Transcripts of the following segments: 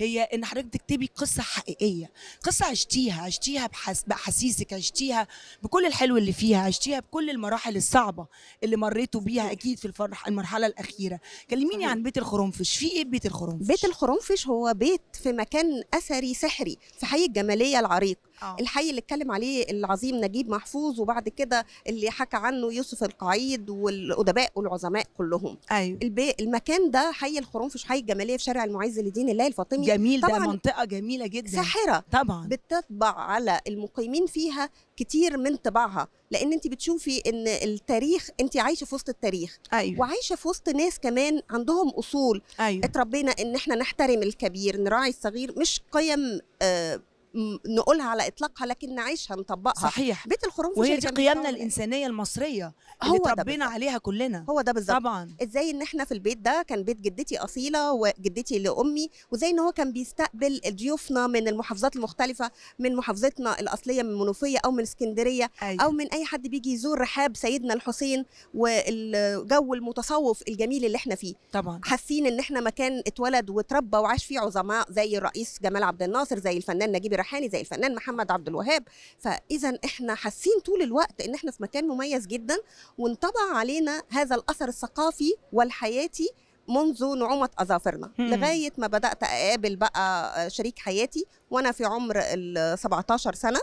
هي ان حضرتك تكتبي قصه حقيقيه قصه عشتيها عشتيها بحس... باحاسيسك عشتيها بكل الحلو اللي فيها عشتيها بكل المراحل الصعبه اللي مريتوا بيها اكيد في الفرح المرحله الاخيره كلميني عن بيت الخرنفش في ايه بيت الخرنفش بيت الخرنفش هو بيت في مكان اثري سحري في حي الجماليه العريق أوه. الحي اللي اتكلم عليه العظيم نجيب محفوظ وبعد كده اللي حكى عنه يوسف القعيد والادباء والعظماء كلهم ايوه البي... المكان ده حي الخرنفش حي الجماليه في شارع المعز لدين الله الفاطمي جميل طبعا ده منطقه جميله جدا ساحره طبعا بتطبع على المقيمين فيها كتير من طباعها لان انت بتشوفي ان التاريخ انت عايشه في وسط التاريخ أيوة. وعايشه في وسط ناس كمان عندهم اصول أيوة. اتربينا ان احنا نحترم الكبير نراعي الصغير مش قيم آه نقولها على اطلاقها لكن نعيشها نطبقها صحيح بيت الخروف وهي دي قيمنا الانسانيه المصريه اللي تربينا عليها كلنا هو ده بالظبط طبعا ازاي ان احنا في البيت ده كان بيت جدتي اصيله وجدتي لامي وزي ان هو كان بيستقبل ضيوفنا من المحافظات المختلفه من محافظتنا الاصليه من منوفيه او من اسكندريه أيوة. او من اي حد بيجي يزور رحاب سيدنا الحسين والجو المتصوف الجميل اللي احنا فيه طبعا حاسين ان احنا مكان اتولد واتربى وعاش فيه عظماء زي الرئيس جمال عبد الناصر زي الفنان نجيب رحاب الريحاني زي الفنان محمد عبد الوهاب فاذا احنا حاسين طول الوقت ان احنا في مكان مميز جدا وانطبع علينا هذا الاثر الثقافي والحياتي منذ نعومة أظافرنا لغاية ما بدأت أقابل بقى شريك حياتي وأنا في عمر ال 17 سنة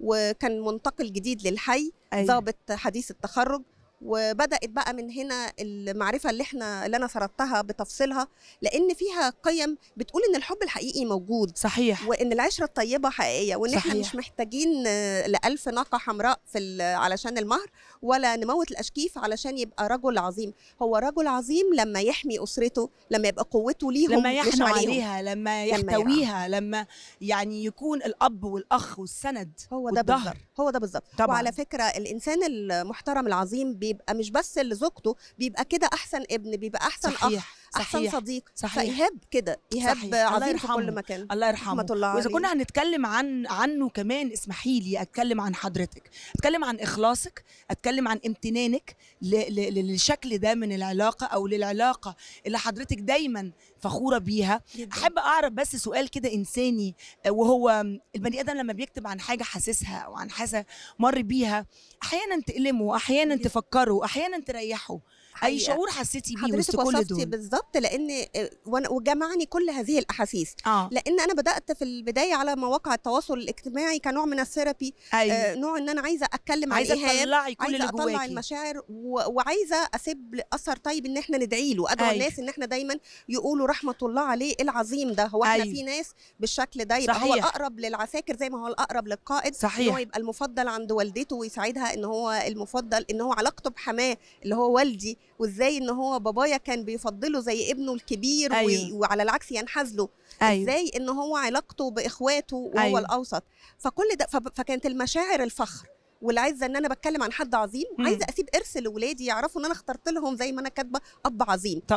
وكان منتقل جديد للحي أيوة. ضابط أيوة. حديث التخرج وبدات بقى من هنا المعرفه اللي احنا اللي انا سردتها بتفصيلها لان فيها قيم بتقول ان الحب الحقيقي موجود صحيح وان العشره الطيبه حقيقيه وان صحيح. احنا مش محتاجين لألف ناقه حمراء في علشان المهر ولا نموت الاشكيف علشان يبقى رجل عظيم هو رجل عظيم لما يحمي اسرته لما يبقى قوته ليهم لما يحنوا عليها لما يحتويها لما, لما يعني يكون الاب والاخ والسند هو ده بالظبط هو ده بالظبط وعلى فكره الانسان المحترم العظيم بي بيبقى مش بس لزوجته بيبقى كده احسن ابن بيبقى احسن صحيح. اخ صحيح. احسن صديق صحيح فايهاب كده ايهاب عظيم في كل مكان الله يرحمه الله واذا كنا هنتكلم عن عنه كمان اسمحي لي اتكلم عن حضرتك اتكلم عن اخلاصك اتكلم عن امتنانك للشكل ده من العلاقه او للعلاقه اللي حضرتك دايما فخوره بيها جدا. احب اعرف بس سؤال كده انساني آه، وهو البني ادم لما بيكتب عن حاجه حاسسها او عن حاسه مر بيها احيانا تألمه احيانا تفكره احيانا تريحه اي شعور حسيتي بيه وسط كل دول بالظبط لان آه، وجمعني كل هذه الاحاسيس آه. لان انا بدات في البدايه على مواقع التواصل الاجتماعي كنوع من الثيرابي أيوة. آه نوع ان انا عايزه اتكلم عايزه تطلعي كل عايزه اطلع المشاعر وعايزه اسيب اثر طيب ان احنا ندعي له ادعو أيوة. الناس ان احنا دايما يقولوا رحمه الله عليه العظيم ده هو احنا أيوه. في ناس بالشكل ده يبقى صحيح. هو الاقرب للعساكر زي ما هو الاقرب للقائد صحيح. هو يبقى المفضل عند والدته ويساعدها ان هو المفضل ان هو علاقته بحماه اللي هو والدي وازاي ان هو بابايا كان بيفضله زي ابنه الكبير أيوة. وعلى العكس ينحاز له أيوة. ازاي ان هو علاقته باخواته وهو أيوة. الاوسط فكل ده فكانت المشاعر الفخر والعزه ان انا بتكلم عن حد عظيم عايزه اسيب ارث لاولادي يعرفوا ان انا اخترت لهم زي ما انا كاتبه اب عظيم طب.